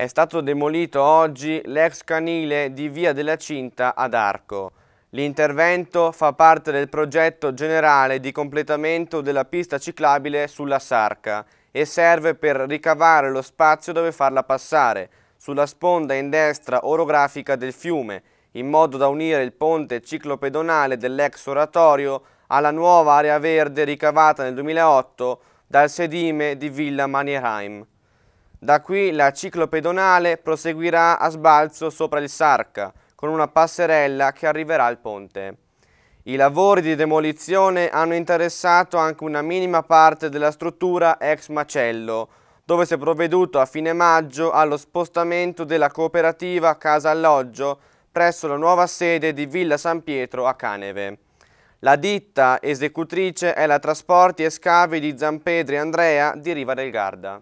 È stato demolito oggi l'ex canile di Via della Cinta ad Arco. L'intervento fa parte del progetto generale di completamento della pista ciclabile sulla Sarca e serve per ricavare lo spazio dove farla passare, sulla sponda in destra orografica del fiume, in modo da unire il ponte ciclopedonale dell'ex oratorio alla nuova area verde ricavata nel 2008 dal sedime di Villa Manierheim. Da qui la ciclopedonale proseguirà a sbalzo sopra il Sarca, con una passerella che arriverà al ponte. I lavori di demolizione hanno interessato anche una minima parte della struttura ex macello, dove si è provveduto a fine maggio allo spostamento della cooperativa Casa Alloggio presso la nuova sede di Villa San Pietro a Caneve. La ditta esecutrice è la Trasporti e Scavi di Zampedri Andrea di Riva del Garda.